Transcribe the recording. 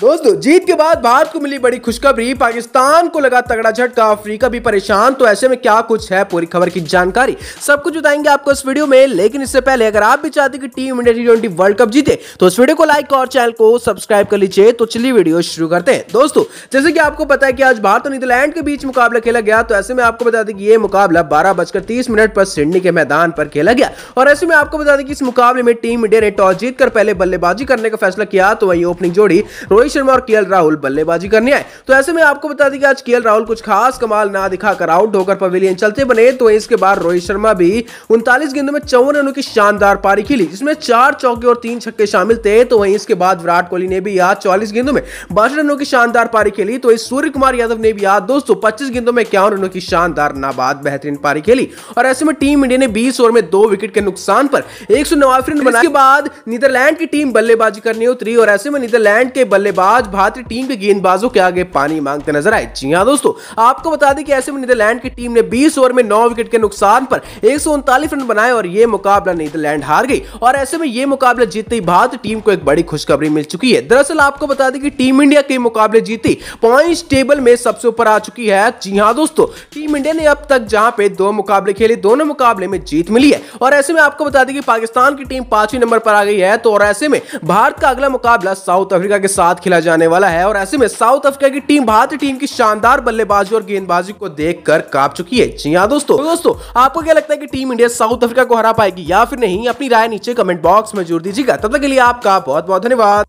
दोस्तों जीत के बाद भारत को मिली बड़ी खुशखबरी पाकिस्तान को लगा तगड़ा झटका अफ्रीका भी परेशान तो ऐसे में क्या कुछ है पूरी खबर की जानकारी सब कुछ बताएंगे आपको इस वीडियो में लेकिन इससे पहले अगर आप भी चाहते कि team India T twenty world cup जीते तो इस वीडियो को लाइक और चैनल को सब्सक्राइब कर लीजिए तो चलिए वीडियो शुरू करते हैं दोस्तों जैसे कि आपको पता है कि आज भारत और नीदरलैंड के बीच मुकाबला खेला गया तो ऐसे में आपको बता दें कि ये मुकाबला बारह बजकर तीस मिनट पर सिडनी के मैदान पर खेला गया और ऐसे में आपको बता दें कि इस मुकाबले में टीम इंडिया ने टॉस जीतकर पहले बल्लेबाजी करने का फैसला किया तो वही ओपनिंग जोड़ी रोहित रोहित शर्मा और केएल राहुल बल्लेबाजी करने आए तो ऐसे में आपको बता दी कि आज केएल राहुल कुछ खास कमाल ना दिखाकर आउट होकर पवेलियन चलते बने तो इसके बाद रोहित शर्मा भी उनतालीस गेंदों में चौवन रनों की शानदार पारी खेली जिसमें चार चौके और तीन छक्के शामिल थे तो वहीं इसके बाद विराट कोहली ने भी आज चौलीस गेंदों में बासठ रनों की शानदार पारी खेली तो इस सूर्य कुमार यादव ने भी आज दोस्तों पच्चीस गेंदों में इक्यावन रनों की शानदार नाबाद बेहतरीन पारी खेली और ऐसे में टीम इंडिया ने बीस ओवर में दो विकेट के नुकसान पर एक सौ नवासी रन बनाने के बाद नीदरलैंड की टीम बल्लेबाजी करने उतरी और ऐसे में नीदरलैंड के बल्ले बल्लेबाज भारतीय टीम के गेंदबाजों के आगे पानी मांगते नजर आए जी हाँ दोस्तों आपको बता दें कि ऐसे में नीदरलैंड की टीम ने 20 ओवर में 9 विकेट के नुकसान पर एक रन बनाए और ये मुकाबला नीदरलैंड हार गई और ऐसे में ये मुकाबला जीतते ही भारतीय टीम को एक बड़ी खुशखबरी मिल चुकी है दरअसल आपको बता दें कि टीम इंडिया के मुकाबले जीती पॉइंट टेबल में सबसे ऊपर आ चुकी है जी हाँ दोस्तों टीम इंडिया ने अब तक जहां पे दो मुकाबले खेले दोनों मुकाबले में जीत मिली है और ऐसे में आपको बता दें कि पाकिस्तान की टीम पांचवी नंबर पर आ गई है तो और ऐसे में भारत का अगला मुकाबला साउथ अफ्रीका के साथ खेला जाने वाला है और ऐसे में साउथ अफ्रीका की टीम भारतीय टीम की शानदार बल्लेबाजी और गेंदबाजी को देखकर काप चुकी है जी हाँ दोस्तों तो दोस्तों आपको क्या लगता है की टीम इंडिया साउथ अफ्रीका को हरा पाएगी या फिर नहीं अपनी राय नीचे कमेंट बॉक्स में जोड़ दीजिएगा तब तक के लिए आपका बहुत बहुत धन्यवाद